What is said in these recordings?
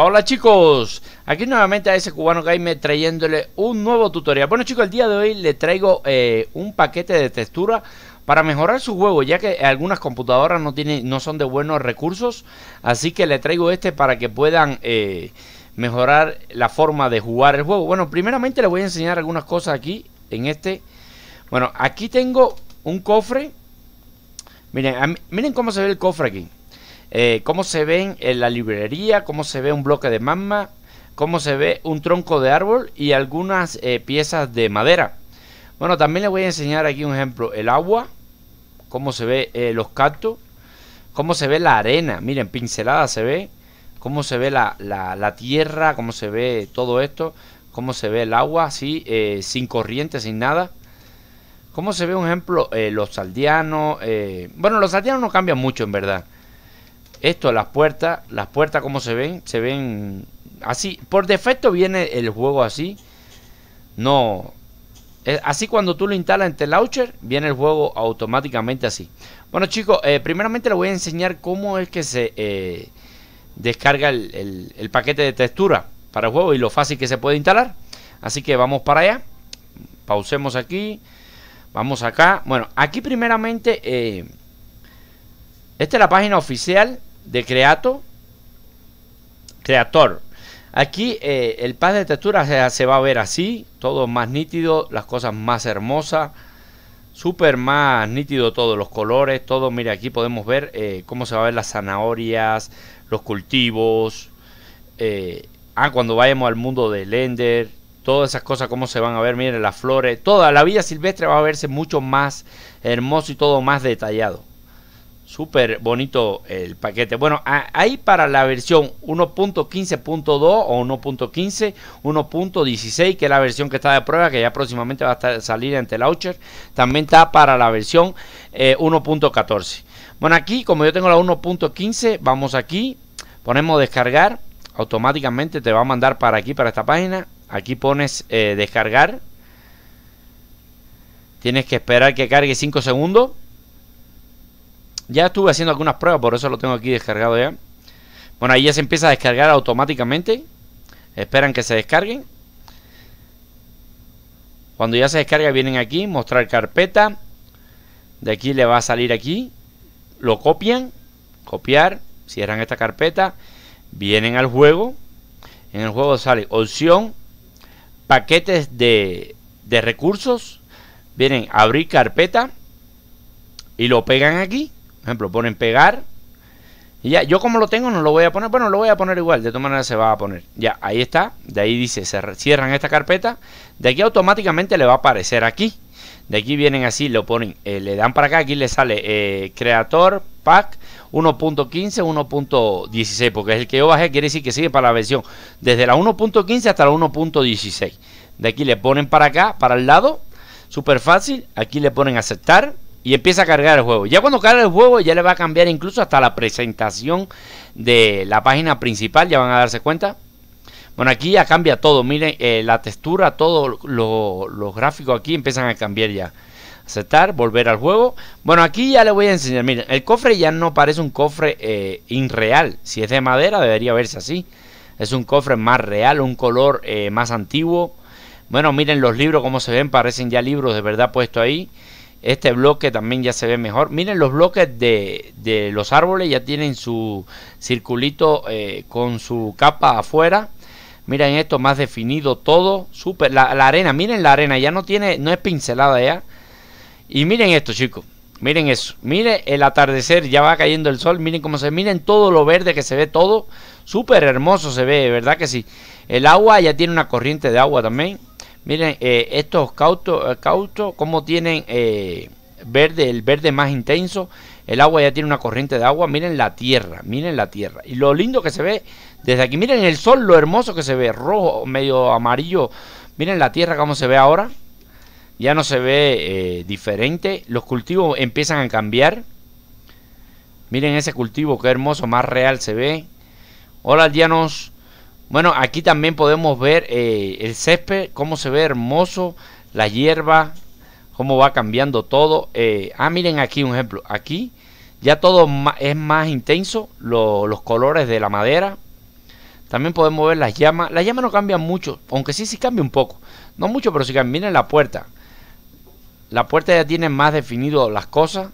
Hola, chicos, aquí nuevamente a ese cubano Jaime trayéndole un nuevo tutorial Bueno chicos, el día de hoy le traigo eh, un paquete de textura para mejorar su juego Ya que algunas computadoras no, tienen, no son de buenos recursos Así que le traigo este para que puedan eh, mejorar la forma de jugar el juego Bueno, primeramente le voy a enseñar algunas cosas aquí en este Bueno, aquí tengo un cofre Miren, miren cómo se ve el cofre aquí eh, cómo se ven en la librería, cómo se ve un bloque de magma, cómo se ve un tronco de árbol y algunas eh, piezas de madera. Bueno, también les voy a enseñar aquí un ejemplo, el agua, cómo se ve eh, los cactus, cómo se ve la arena, miren, pincelada se ve, cómo se ve la, tierra, cómo se ve todo esto, cómo se ve el agua así, sin corriente, sin nada. Cómo se ve, un ejemplo, los saldianos. bueno, los saldianos no cambian mucho, en verdad. Esto, las puertas, las puertas como se ven, se ven así. Por defecto viene el juego así. No, Así cuando tú lo instalas en Launcher viene el juego automáticamente así. Bueno chicos, eh, primeramente le voy a enseñar cómo es que se eh, descarga el, paquete de textura para el juego y lo fácil que se puede instalar. Así que vamos para allá. Pausemos aquí. Vamos acá. Bueno, aquí primeramente, eh, esta es la página oficial de creato, creator. Aquí eh, el pad de textura se, va a ver así, todo más nítido, las cosas más hermosas, súper más nítido todos los colores, todo, mire aquí podemos ver eh, cómo se va a ver las zanahorias, los cultivos, eh, ah, cuando vayamos al mundo de Ender, todas esas cosas, cómo se van a ver, miren las flores, toda la vida silvestre va a verse mucho más hermoso y todo más detallado. Súper bonito el paquete. Bueno, hay para la versión 1.15.2 o 1.15, 1.16, que es la versión que está de prueba, que ya próximamente va a salir en launcher. También está para la versión 1.14. Eh, bueno, aquí, como yo tengo la 1.15, vamos aquí, ponemos descargar. Automáticamente te va a mandar para aquí, para esta página. Aquí pones eh, descargar. Tienes que esperar que cargue 5 segundos. Ya estuve haciendo algunas pruebas, por eso lo tengo aquí descargado ya. Bueno, ahí ya se empieza a descargar automáticamente. Esperan que se descarguen. Cuando ya se descarga vienen aquí, mostrar carpeta. De aquí le va a salir aquí. Lo copian. Copiar. Cierran esta carpeta. Vienen al juego. En el juego sale opción. Paquetes de, de recursos. Vienen abrir carpeta. Y lo pegan aquí ejemplo, ponen pegar. Y ya, yo como lo tengo no lo voy a poner. Bueno, lo voy a poner igual, de todas maneras se va a poner. Ya, ahí está. De ahí dice, se cierran esta carpeta. De aquí automáticamente le va a aparecer aquí. De aquí vienen así, lo ponen, eh, le dan para acá, aquí le sale eh, Creator Pack 1.15, 1.16, porque es el que yo bajé, quiere decir que sigue para la versión desde la 1.15 hasta la 1.16. De aquí le ponen para acá, para el lado, súper fácil, aquí le ponen aceptar, y empieza a cargar el juego. Ya cuando carga el juego ya le va a cambiar incluso hasta la presentación de la página principal, ya van a darse cuenta. Bueno, aquí ya cambia todo, miren eh, la textura, todos los gráficos aquí empiezan a cambiar ya. Aceptar, volver al juego. Bueno, aquí ya le voy a enseñar, miren, el cofre ya no parece un cofre eh, Inreal, Si es de madera debería verse así. Es un cofre más real, un color eh, más antiguo. Bueno, miren los libros, como se ven, parecen ya libros de verdad puestos ahí. Este bloque también ya se ve mejor. Miren los bloques de, los árboles, ya tienen su circulito eh, con su capa afuera. Miren esto, más definido todo. Super, la, arena, miren la arena, ya no tiene, no es pincelada ya. Y miren esto, chicos. Miren eso. Miren el atardecer, ya va cayendo el sol. Miren cómo se miren todo lo verde que se ve todo. Súper hermoso se ve, ¿verdad que sí? El agua ya tiene una corriente de agua también. Miren, eh, estos cautos, eh, como tienen eh, verde, el verde más intenso. El agua ya tiene una corriente de agua. Miren la tierra, miren la tierra. Y lo lindo que se ve desde aquí. Miren el sol, lo hermoso que se ve. Rojo, medio amarillo. Miren la tierra como se ve ahora. Ya no se ve diferente. Los cultivos empiezan a cambiar. Miren ese cultivo, qué hermoso, más real se ve. Hola, aldeanos. Bueno, aquí también podemos ver eh, el césped, cómo se ve hermoso, la hierba, cómo va cambiando todo. Eh, ah, miren aquí un ejemplo. Aquí ya todo es más intenso, los colores de la madera. También podemos ver las llamas. Las llamas no cambian mucho, aunque sí, sí cambia un poco. No mucho, pero sí cambian. Miren la puerta. La puerta ya tiene más definido las cosas.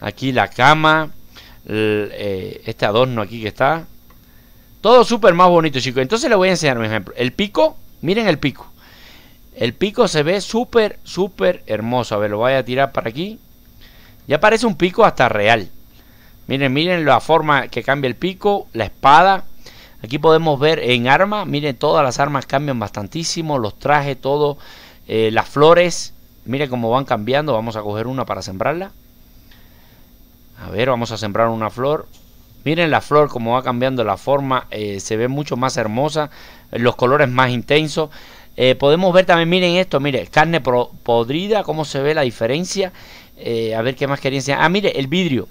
Aquí la cama, eh, este adorno aquí que está. Todo súper más bonito, chicos. Entonces les voy a enseñar un ejemplo. El pico, miren el pico. El pico se ve súper, súper hermoso. A ver, lo voy a tirar para aquí. Ya parece un pico hasta real. Miren, miren la forma que cambia el pico, la espada. Aquí podemos ver en arma, miren, todas las armas cambian bastantísimo, los trajes, todo, eh, las flores, miren cómo van cambiando, vamos a coger una para sembrarla. A ver, vamos a sembrar una flor. Miren la flor como va cambiando la forma, eh, se ve mucho más hermosa, los colores más intensos. Eh, podemos ver también, miren esto, mire, carne podrida, cómo se ve la diferencia. Eh, a ver qué más querían decir. Ah, mire, el vidrio.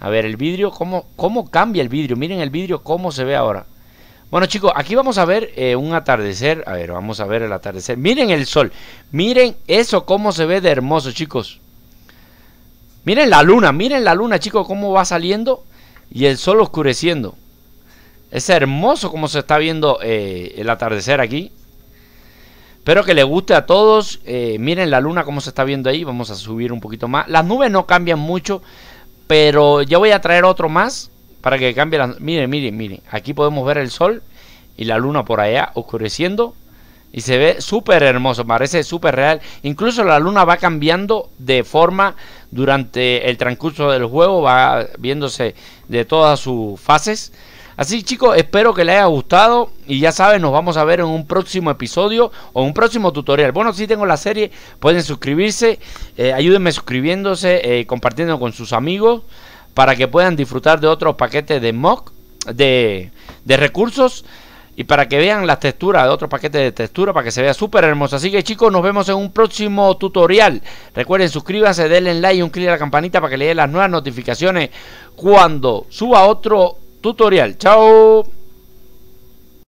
A ver, el vidrio, cómo, cómo cambia el vidrio. Miren el vidrio, cómo se ve ahora. Bueno chicos, aquí vamos a ver un atardecer. A ver, vamos a ver el atardecer. Miren el sol. Miren eso, cómo se ve de hermoso, chicos. Miren la luna, miren la luna, chicos, cómo va saliendo y el sol oscureciendo. Es hermoso como se está viendo eh, el atardecer aquí. Espero que les guste a todos. Eh, miren la luna como se está viendo ahí. Vamos a subir un poquito más. Las nubes no cambian mucho. Pero yo voy a traer otro más. Para que cambie las... Miren, miren, miren. Aquí podemos ver el sol y la luna por allá oscureciendo. Y se ve súper hermoso, parece súper real. Incluso la luna va cambiando de forma durante el transcurso del juego, va viéndose de todas sus fases. Así chicos, espero que les haya gustado y ya saben, nos vamos a ver en un próximo episodio o un próximo tutorial. Bueno, si tengo la serie, pueden suscribirse, eh, ayúdenme suscribiéndose, eh, compartiendo con sus amigos para que puedan disfrutar de otros paquetes de mock, de, de recursos y para que vean las texturas de otro paquete de textura para que se vea súper hermoso. Así que chicos, nos vemos en un próximo tutorial. Recuerden suscríbanse, denle like y un clic a la campanita para que le den las nuevas notificaciones cuando suba otro tutorial. Chao.